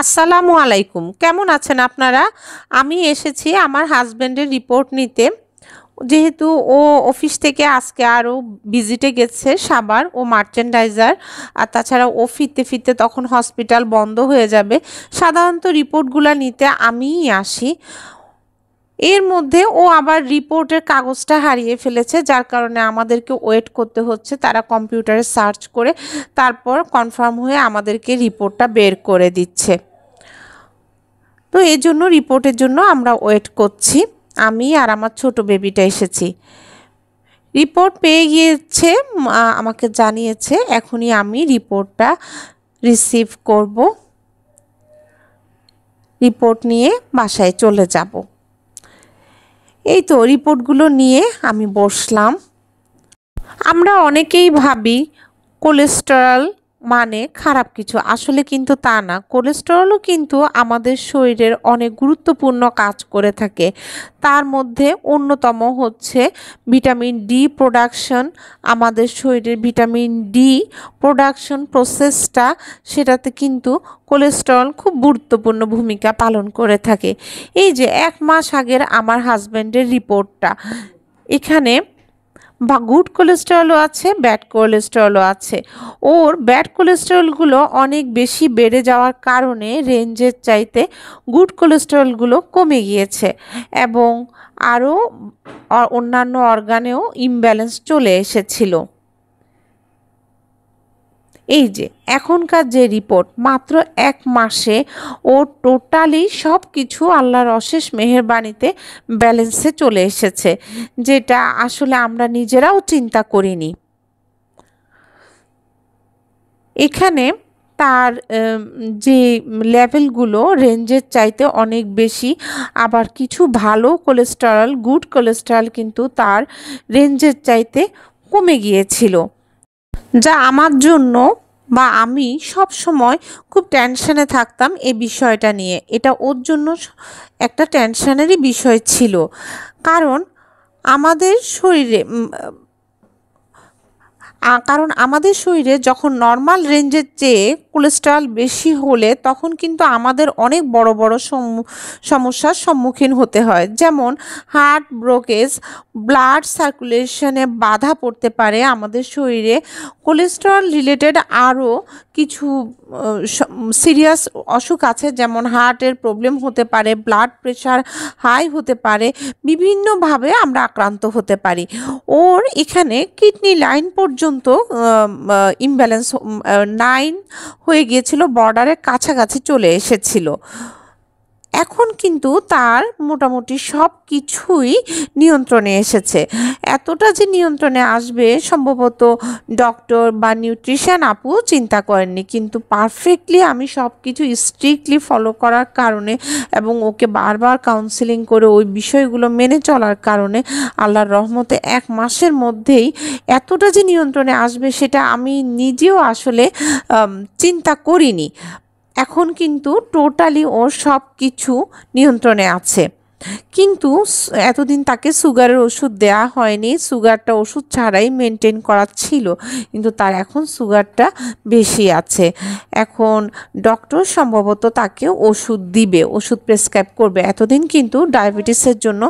আসসালামু আলাইকুম কেমন আছেন আপনারা আমি এসেছি আমার হাজব্যান্ডের রিপোর্ট নিতে যেহেতু ও অফিস থেকে আজকে আরও ভিজিটে গেছে সাবার ও মার্চেন্ডাইজার আর তাছাড়া ও ফিরতে ফিরতে তখন হসপিটাল বন্ধ হয়ে যাবে সাধারণত রিপোর্টগুলো নিতে আমিই আসি এর মধ্যে ও আবার রিপোর্টের কাগজটা হারিয়ে ফেলেছে যার কারণে আমাদেরকে ওয়েট করতে হচ্ছে তারা কম্পিউটারে সার্চ করে তারপর কনফার্ম হয়ে আমাদেরকে রিপোর্টটা বের করে দিচ্ছে তো এই জন্য রিপোর্টের জন্য আমরা ওয়েট করছি আমি আর আমার ছোট বেবিটা এসেছি রিপোর্ট পেয়ে গিয়েছে আমাকে জানিয়েছে এখনই আমি রিপোর্টটা রিসিভ করব রিপোর্ট নিয়ে বাসায় চলে যাব এই তো রিপোর্টগুলো নিয়ে আমি বসলাম আমরা অনেকেই ভাবি কোলেস্টেরল মানে খারাপ কিছু আসলে কিন্তু তা না কোলেস্টেরলও কিন্তু আমাদের শরীরের অনেক গুরুত্বপূর্ণ কাজ করে থাকে তার মধ্যে অন্যতম হচ্ছে ভিটামিন ডি প্রোডাকশন আমাদের শরীরের ভিটামিন ডি প্রোডাকশন প্রসেসটা সেটাতে কিন্তু কোলেস্টেরল খুব গুরুত্বপূর্ণ ভূমিকা পালন করে থাকে এই যে এক মাস আগের আমার হাজব্যান্ডের রিপোর্টটা এখানে বা গুড কোলেস্টেরলও আছে ব্যাড কোলেস্টেরলও আছে ওর ব্যাড কোলেস্টেরলগুলো অনেক বেশি বেড়ে যাওয়ার কারণে রেঞ্জের চাইতে গুড কোলেস্টেরলগুলো কমে গিয়েছে এবং আরও অন্যান্য অর্গানেও ইমব্যালেন্স চলে এসেছিল এই যে এখনকার যে রিপোর্ট মাত্র এক মাসে ও টোটালি সব কিছু আল্লাহর অশেষ মেহরবানিতে ব্যালেন্সে চলে এসেছে যেটা আসলে আমরা নিজেরাও চিন্তা করিনি এখানে তার যে লেভেলগুলো রেঞ্জের চাইতে অনেক বেশি আবার কিছু ভালো কোলেস্টেরল গুড কোলেস্টেরল কিন্তু তার রেঞ্জের চাইতে কমে গিয়েছিল যা আমার জন্য বা আমি সব সময় খুব টেনশানে থাকতাম এই বিষয়টা নিয়ে এটা ওর জন্য একটা টেনশানেরই বিষয় ছিল কারণ আমাদের শরীরে কারণ আমাদের শরীরে যখন নর্মাল রেঞ্জের চেয়ে কোলেস্ট্রল বেশি হলে তখন কিন্তু আমাদের অনেক বড় বড় সমস্যার সম্মুখীন হতে হয় যেমন হার্ট ব্রোকেজ ব্লাড সার্কুলেশনে বাধা পড়তে পারে আমাদের শরীরে কোলেস্ট্রল রিলেটেড আরও কিছু সিরিয়াস অসুখ আছে যেমন হার্টের প্রবলেম হতে পারে ব্লাড প্রেশার হাই হতে পারে বিভিন্নভাবে আমরা আক্রান্ত হতে পারি ওর এখানে কিডনি লাইন পর্যন্ত ইমব্যালেন্স নাইন হয়ে গিয়েছিল বর্ডারের কাছাকাছি চলে এসেছিল এখন কিন্তু তার মোটামুটি সব কিছুই নিয়ন্ত্রণে এসেছে এতটা যে নিয়ন্ত্রণে আসবে সম্ভবত ডক্টর বা নিউট্রিশন আপু চিন্তা করেননি কিন্তু পারফেক্টলি আমি সব কিছু স্ট্রিক্টলি ফলো করার কারণে এবং ওকে বারবার কাউন্সিলিং করে ওই বিষয়গুলো মেনে চলার কারণে আল্লাহর রহমতে এক মাসের মধ্যেই এতটা যে নিয়ন্ত্রণে আসবে সেটা আমি নিজেও আসলে চিন্তা করিনি এখন কিন্তু টোটালি ওর সব কিছু নিয়ন্ত্রণে আছে কিন্তু এতদিন তাকে সুগারের ওষুধ দেয়া হয়নি সুগারটা ওষুধ ছাড়াই মেনটেন করা ছিল কিন্তু তার এখন সুগারটা বেশি আছে এখন ডক্টর সম্ভবত তাকে ওষুধ দিবে ওষুধ প্রেসক্রাইব করবে এতদিন কিন্তু ডায়াবেটিসের জন্য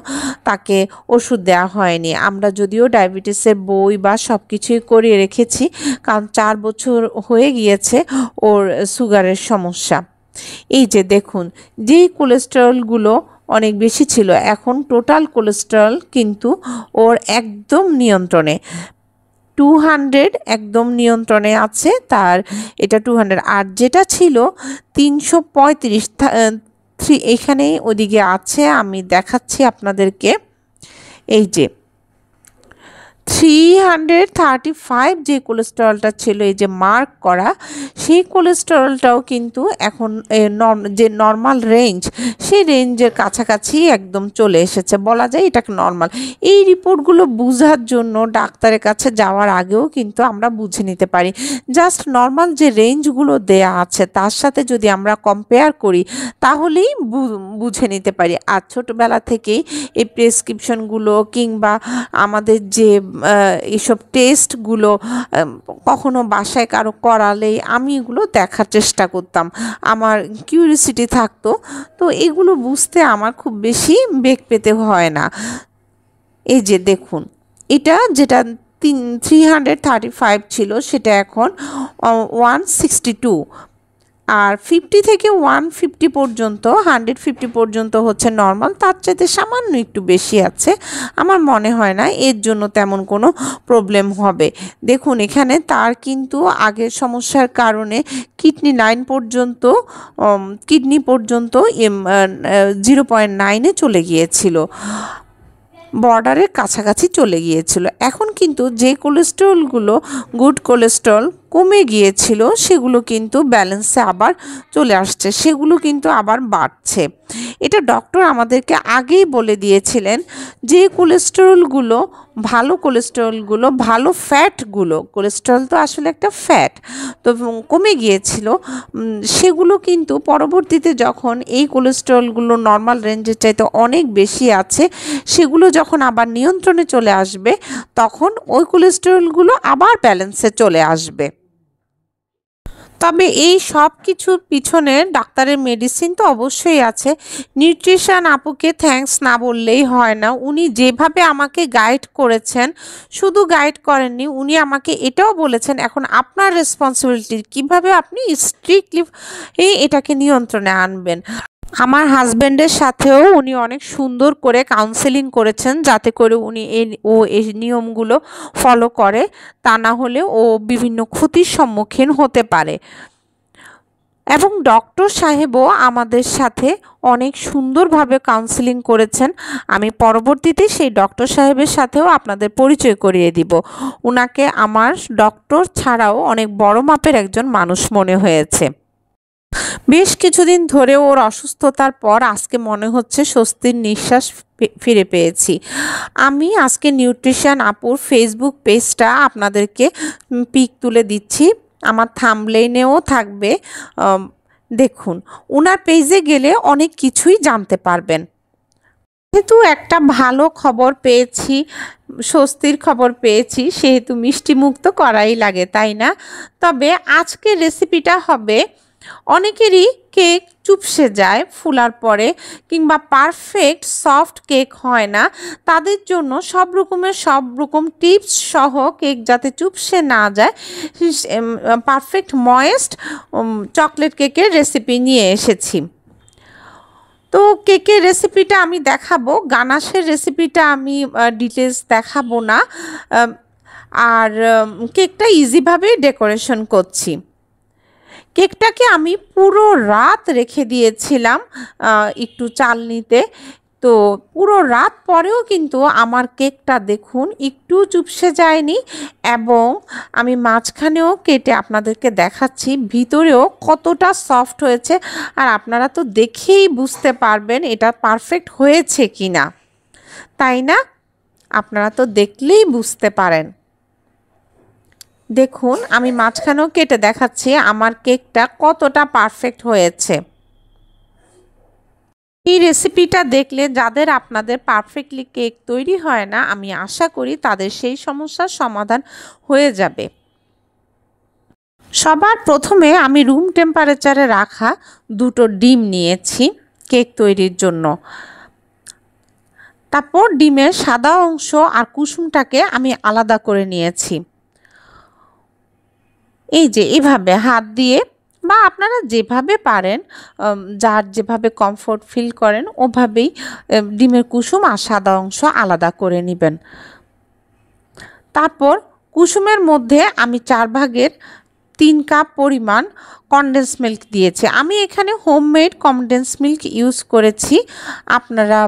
তাকে ওষুধ দেওয়া হয়নি আমরা যদিও ডায়াবেটিসের বই বা সব কিছুই করিয়ে রেখেছি কারণ চার বছর হয়ে গিয়েছে ওর সুগারের সমস্যা এই যে দেখুন যেই কোলেস্টেরলগুলো অনেক বেশি ছিল এখন টোটাল কোলেস্ট্রল কিন্তু ওর একদম নিয়ন্ত্রণে টু হান্ড্রেড একদম নিয়ন্ত্রণে আছে তার এটা টু হান্ড্রেড আর যেটা ছিল তিনশো পঁয়ত্রিশ থ্রি এখানেই ওদিকে আছে আমি দেখাচ্ছি আপনাদেরকে এই যে থ্রি হান্ড্রেড থার্টি ফাইভ যে কোলেস্টেরলটা ছিল এই যে মার্ক করা সেই কোলেস্টেরলটাও কিন্তু এখন যে নর্মাল রেঞ্জ সেই রেঞ্জের কাছাকাছি একদম চলে এসেছে বলা যায় এটাকে নর্মাল এই রিপোর্টগুলো বোঝার জন্য ডাক্তারের কাছে যাওয়ার আগেও কিন্তু আমরা বুঝে নিতে পারি জাস্ট নর্মাল যে রেঞ্জগুলো দেয়া আছে তার সাথে যদি আমরা কম্পেয়ার করি তাহলেই বুঝে নিতে পারি আর ছোটোবেলা থেকেই এই প্রেসক্রিপশনগুলো কিংবা আমাদের যে এইসব টেস্টগুলো কখনো বাসায় কারো করালেই আমি এগুলো দেখার চেষ্টা করতাম আমার কিউরিসিটি থাকতো তো এগুলো বুঝতে আমার খুব বেশি বেগ পেতে হয় না এই যে দেখুন এটা যেটা তিন থ্রি হান্ড্রেড থার্টি ফাইভ ছিল সেটা এখন ওয়ান সিক্সটি টু আর ফিফটি থেকে ওয়ান ফিফটি পর্যন্ত হান্ড্রেড ফিফটি পর্যন্ত হচ্ছে নর্মাল তার চাইতে সামান্য একটু বেশি আছে আমার মনে হয় না এর জন্য তেমন কোনো প্রবলেম হবে দেখুন এখানে তার কিন্তু আগের সমস্যার কারণে কিডনি নাইন পর্যন্ত কিডনি পর্যন্ত জিরো পয়েন্ট নাইনে চলে গিয়েছিল বর্ডারের কাছাকাছি চলে গিয়েছিল এখন কিন্তু যে কোলেস্ট্রলগুলো গুড কোলেস্ট্রল কমে গিয়েছিল সেগুলো কিন্তু ব্যালেন্সে আবার চলে আসছে সেগুলো কিন্তু আবার বাড়ছে এটা ডক্টর আমাদেরকে আগেই বলে দিয়েছিলেন যে কোলেস্টেরলগুলো ভালো কোলেস্টেরলগুলো ভালো ফ্যাটগুলো কোলেস্টেরল তো আসলে একটা ফ্যাট তো কমে গিয়েছিল সেগুলো কিন্তু পরবর্তীতে যখন এই কোলেস্টেরলগুলো নর্মাল রেঞ্জের চাইতে অনেক বেশি আছে সেগুলো যখন আবার নিয়ন্ত্রণে চলে আসবে তখন ওই কোলেস্টেরলগুলো আবার ব্যালেন্সে চলে আসবে তবে এই সব কিছুর পিছনে ডাক্তারের মেডিসিন তো অবশ্যই আছে নিউট্রিশন আপুকে থ্যাংকস না বললেই হয় না উনি যেভাবে আমাকে গাইড করেছেন শুধু গাইড করেননি উনি আমাকে এটাও বলেছেন এখন আপনার রেসপন্সিবিলিটি কিভাবে আপনি স্ট্রিক্টলি এটাকে নিয়ন্ত্রণে আনবেন আমার হাজব্যান্ডের সাথেও উনি অনেক সুন্দর করে কাউন্সেলিং করেছেন যাতে করে উনি এই ও এই নিয়মগুলো ফলো করে তা না হলে ও বিভিন্ন ক্ষতির সম্মুখীন হতে পারে এবং ডক্টর সাহেবও আমাদের সাথে অনেক সুন্দরভাবে কাউন্সেলিং করেছেন আমি পরবর্তীতে সেই ডক্টর সাহেবের সাথেও আপনাদের পরিচয় করিয়ে দিব উনাকে আমার ডক্টর ছাড়াও অনেক বড় মাপের একজন মানুষ মনে হয়েছে বেশ কিছুদিন ধরে ওর অসুস্থতার পর আজকে মনে হচ্ছে স্বস্তির নিঃশ্বাস ফিরে পেয়েছি আমি আজকে নিউট্রিশন আপুর ফেসবুক পেজটা আপনাদেরকে পিক তুলে দিচ্ছি আমার থামলেইনেও থাকবে দেখুন ওনার পেজে গেলে অনেক কিছুই জানতে পারবেন যেহেতু একটা ভালো খবর পেয়েছি স্বস্তির খবর পেয়েছি সেহেতু মিষ্টিমুক্ত করাই লাগে তাই না তবে আজকে রেসিপিটা হবে অনেকেরই কেক চুপসে যায় ফুলার পরে কিংবা পারফেক্ট সফট কেক হয় না তাদের জন্য সব রকমের সব রকম টিপস সহ কেক যাতে চুপসে না যায় পারফেক্ট ময়েস্ট চকলেট কেকের রেসিপি নিয়ে এসেছি তো কেকের রেসিপিটা আমি দেখাবো গানাশের রেসিপিটা আমি ডিটেলস দেখাবো না আর কেকটা ইজিভাবে ডেকোরেশন করছি কেকটাকে আমি পুরো রাত রেখে দিয়েছিলাম একটু চালনিতে তো পুরো রাত পরেও কিন্তু আমার কেকটা দেখুন একটু চুপসে যায়নি এবং আমি মাঝখানেও কেটে আপনাদেরকে দেখাচ্ছি ভিতরেও কতটা সফট হয়েছে আর আপনারা তো দেখেই বুঝতে পারবেন এটা পারফেক্ট হয়েছে কি না তাই না আপনারা তো দেখলেই বুঝতে পারেন দেখুন আমি মাঝখানেও কেটে দেখাচ্ছি আমার কেকটা কতটা পারফেক্ট হয়েছে এই রেসিপিটা দেখলে যাদের আপনাদের পারফেক্টলি কেক তৈরি হয় না আমি আশা করি তাদের সেই সমস্যার সমাধান হয়ে যাবে সবার প্রথমে আমি রুম টেম্পারেচারে রাখা দুটো ডিম নিয়েছি কেক তৈরির জন্য তারপর ডিমের সাদা অংশ আর কুসুমটাকে আমি আলাদা করে নিয়েছি এই যে এভাবে হাত দিয়ে বা আপনারা যেভাবে পারেন যার যেভাবে কমফোর্ট ফিল করেন ওভাবেই ডিমের কুসুম আর সাদা অংশ আলাদা করে নেবেন তারপর কুসুমের মধ্যে আমি চার ভাগের তিন কাপ পরিমাণ কনডেন্স মিল্ক দিয়েছে আমি এখানে হোমমেড কনডেন্স মিল্ক ইউজ করেছি আপনারা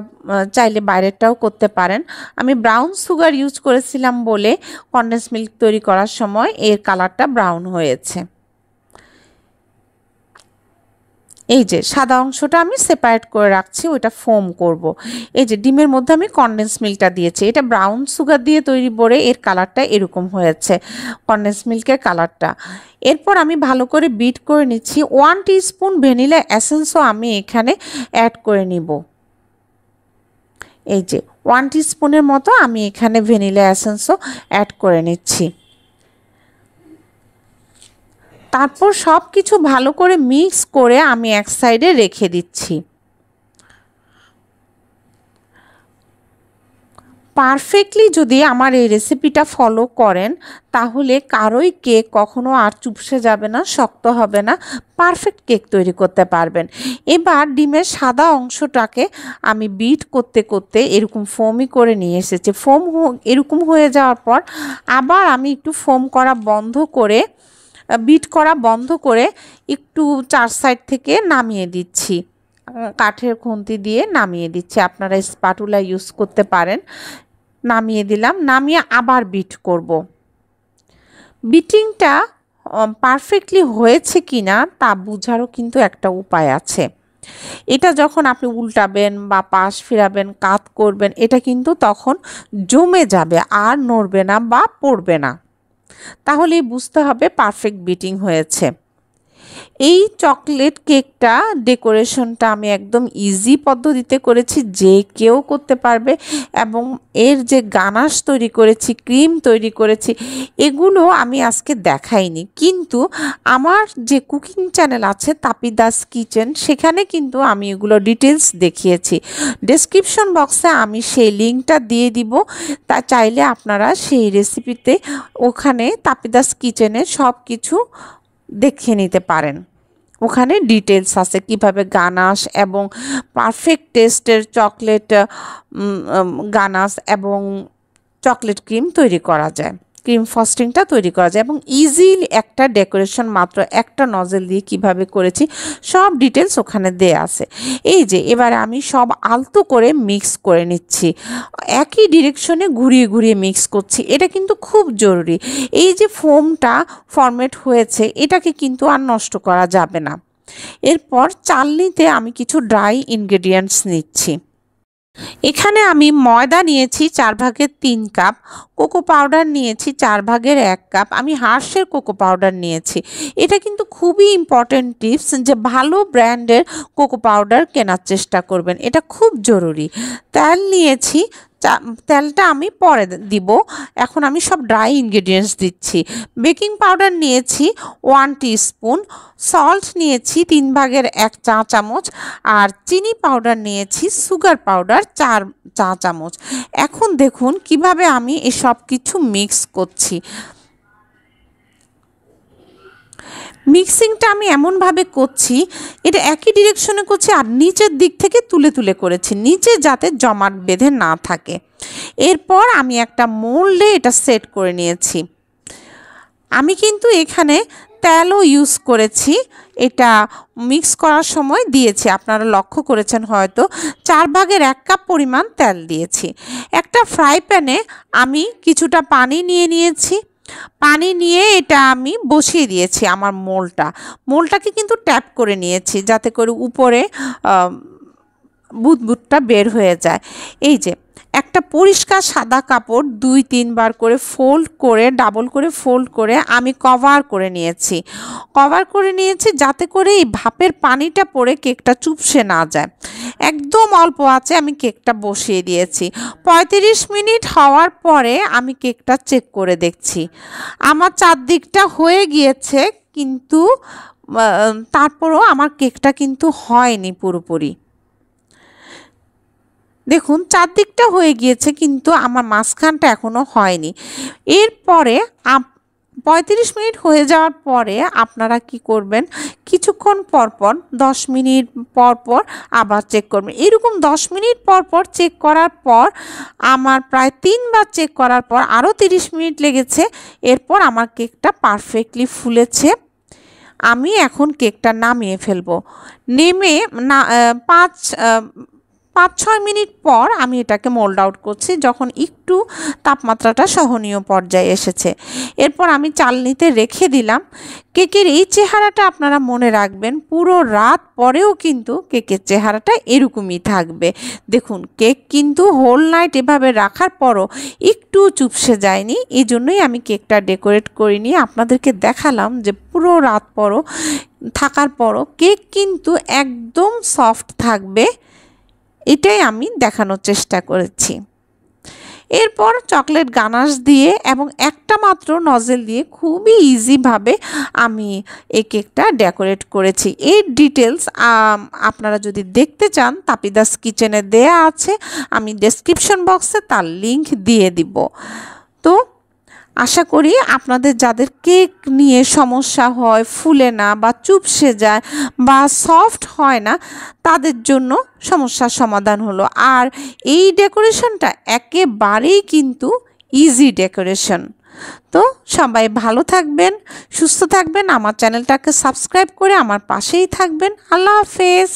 চাইলে বাইরেরটাও করতে পারেন আমি ব্রাউন সুগার ইউজ করেছিলাম বলে কনডেন্স মিল্ক তৈরি করার সময় এর কালারটা ব্রাউন হয়েছে এই যে সাদা অংশটা আমি সেপারেট করে রাখছি ওইটা ফোম করব। এই যে ডিমের মধ্যে আমি কন্ডেন্স মিল্কটা দিয়েছি এটা ব্রাউন সুগার দিয়ে তৈরি করে এর কালারটা এরকম হয়েছে কন্ডেন্স মিল্কের কালারটা এরপর আমি ভালো করে বিট করে নিচ্ছি ওয়ান স্পুন ভ্যানিলা এসেন্সও আমি এখানে অ্যাড করে নিব এই যে ওয়ান স্পুনের মতো আমি এখানে ভ্যানিলা এসেন্সও অ্যাড করে নিচ্ছি তারপর সব কিছু ভালো করে মিক্স করে আমি এক সাইডে রেখে দিচ্ছি পারফেক্টলি যদি আমার এই রেসিপিটা ফলো করেন তাহলে কারোই কেক কখনো আর চুপসে যাবে না শক্ত হবে না পারফেক্ট কেক তৈরি করতে পারবেন এবার ডিমের সাদা অংশটাকে আমি বিট করতে করতে এরকম ফোমই করে নিয়ে এসেছি ফোম এরকম হয়ে যাওয়ার পর আবার আমি একটু ফোম করা বন্ধ করে বিট করা বন্ধ করে একটু চার সাইড থেকে নামিয়ে দিচ্ছি কাঠের খুন্তি দিয়ে নামিয়ে দিচ্ছি আপনারা স্পাটুলা ইউজ করতে পারেন নামিয়ে দিলাম নামিয়ে আবার বিট করব। বিটিংটা পারফেক্টলি হয়েছে কি না তা বোঝারও কিন্তু একটা উপায় আছে এটা যখন আপনি উল্টাবেন বা পাশ ফিরাবেন কাত করবেন এটা কিন্তু তখন জমে যাবে আর নড়বে না বা পড়বে না তাহলে বুঝতে হবে পারফেক্ট বিটিং হয়েছে এই চকলেট কেকটা ডেকোরেশনটা আমি একদম ইজি পদ্ধতিতে করেছি যে কেউ করতে পারবে এবং এর যে গানাস তৈরি করেছি ক্রিম তৈরি করেছি এগুলো আমি আজকে দেখাইনি কিন্তু আমার যে কুকিং চ্যানেল আছে তাপিদাস কিচেন সেখানে কিন্তু আমি এগুলো ডিটেলস দেখিয়েছি ডেসক্রিপশন বক্সে আমি সেই লিঙ্কটা দিয়ে দিব তা চাইলে আপনারা সেই রেসিপিতে ওখানে তাপিদাস কিচেনে সব কিছু দেখে নিতে পারেন ওখানে ডিটেলস আছে কিভাবে গানাস এবং পারফেক্ট টেস্টের চকলেট গানাস এবং চকলেট ক্রিম তৈরি করা যায় ক্রিম ফস্টিংটা তৈরি করা যায় এবং ইজিলি একটা ডেকোরেশন মাত্র একটা নজেল দিয়ে কিভাবে করেছি সব ডিটেলস ওখানে দেয়া আছে এই যে এবারে আমি সব আলতো করে মিক্স করে নিচ্ছি একই ডিরেকশনে ঘুরিয়ে ঘুরিয়ে মিক্স করছি এটা কিন্তু খুব জরুরি এই যে ফোমটা ফর্মেট হয়েছে এটাকে কিন্তু আর নষ্ট করা যাবে না এরপর চালনিতে আমি কিছু ড্রাই ইনগ্রেডিয়েন্টস নিচ্ছি এখানে আমি ময়দা নিয়েছি চার ভাগের তিন কাপ কোকো পাউডার নিয়েছি চার ভাগের এক কাপ আমি হার্সের কোকো পাউডার নিয়েছি এটা কিন্তু খুবই ইম্পর্ট্যান্ট টিপস যে ভালো ব্র্যান্ডের কোকো পাউডার কেনার চেষ্টা করবেন এটা খুব জরুরি তেল নিয়েছি তেলটা আমি পরে দিব এখন আমি সব ড্রাই ইনগ্রেডিয়েন্টস দিচ্ছি বেকিং পাউডার নিয়েছি ওয়ান স্পুন সল্ট নিয়েছি তিন ভাগের এক চা চামচ আর চিনি পাউডার নিয়েছি সুগার পাউডার চার চা চামচ এখন দেখুন কিভাবে আমি এসব কিছু মিক্স করছি মিক্সিংটা আমি এমনভাবে করছি এটা একই ডিরেকশনে করছি আর নিচের দিক থেকে তুলে তুলে করেছি নিচে যাতে জমাট বেঁধে না থাকে এরপর আমি একটা মোল্ডে এটা সেট করে নিয়েছি আমি কিন্তু এখানে তেলও ইউজ করেছি এটা মিক্স করার সময় দিয়েছি আপনারা লক্ষ্য করেছেন হয়তো চার ভাগের এক কাপ পরিমাণ তেল দিয়েছি একটা ফ্রাই প্যানে আমি কিছুটা পানি নিয়ে নিয়েছি পানি নিয়ে এটা আমি বসিয়ে দিয়েছি আমার মোলটা মোলটাকে কিন্তু ট্যাপ করে নিয়েছি যাতে করে উপরে বুদবুদটা বের হয়ে যায় এই যে একটা পরিষ্কার সাদা কাপড় দুই তিনবার করে ফোল্ড করে ডাবল করে ফোল্ড করে আমি কভার করে নিয়েছি কভার করে নিয়েছি যাতে করে এই ভাপের পানিটা পড়ে কেকটা চুপসে না যায় একদম অল্প আছে আমি কেকটা বসিয়ে দিয়েছি ৩৫ মিনিট হওয়ার পরে আমি কেকটা চেক করে দেখছি আমার চারদিকটা হয়ে গিয়েছে কিন্তু তারপরও আমার কেকটা কিন্তু হয়নি পুরোপুরি দেখুন চারদিকটা হয়ে গিয়েছে কিন্তু আমার মাঝখানটা এখনও হয়নি এরপরে পঁয়ত্রিশ মিনিট হয়ে যাওয়ার পরে আপনারা কি করবেন কিছুক্ষণ পরপর দশ মিনিট পরপর আবার চেক করবেন এরকম দশ মিনিট পরপর চেক করার পর আমার প্রায় তিনবার চেক করার পর আরও তিরিশ মিনিট লেগেছে এরপর আমার কেকটা পারফেক্টলি ফুলেছে আমি এখন কেকটা নামিয়ে ফেলবো নেমে না পাঁচ পাঁচ ছয় মিনিট পর আমি এটাকে মোল্ড আউট করছি যখন একটু তাপমাত্রাটা সহনীয় পর্যায়ে এসেছে এরপর আমি চালনিতে রেখে দিলাম কেকের এই চেহারাটা আপনারা মনে রাখবেন পুরো রাত পরেও কিন্তু কেকের চেহারাটা এরকমই থাকবে দেখুন কেক কিন্তু হোল নাইট এভাবে রাখার পরও একটু চুপসে যায়নি এই জন্যই আমি কেকটা ডেকোরেট করিনি আপনাদেরকে দেখালাম যে পুরো রাত পরও থাকার পরও কেক কিন্তু একদম সফট থাকবে এটাই আমি দেখানোর চেষ্টা করেছি এরপর চকলেট গানাস দিয়ে এবং একটা মাত্র নজেল দিয়ে খুবই ইজিভাবে আমি এই কেকটা ডেকোরেট করেছি এর ডিটেলস আপনারা যদি দেখতে চান তাপিদাস কিচেনে দেয়া আছে আমি ডেসক্রিপশন বক্সে তার লিংক দিয়ে দিব আশা করি আপনাদের যাদের কেক নিয়ে সমস্যা হয় ফুলে না বা চুপসে যায় বা সফট হয় না তাদের জন্য সমস্যার সমাধান হলো আর এই ডেকোরেশনটা একেবারেই কিন্তু ইজি ডেকোরেশন তো সবাই ভালো থাকবেন সুস্থ থাকবেন আমার চ্যানেলটাকে সাবস্ক্রাইব করে আমার পাশেই থাকবেন আল্লাহ হাফেজ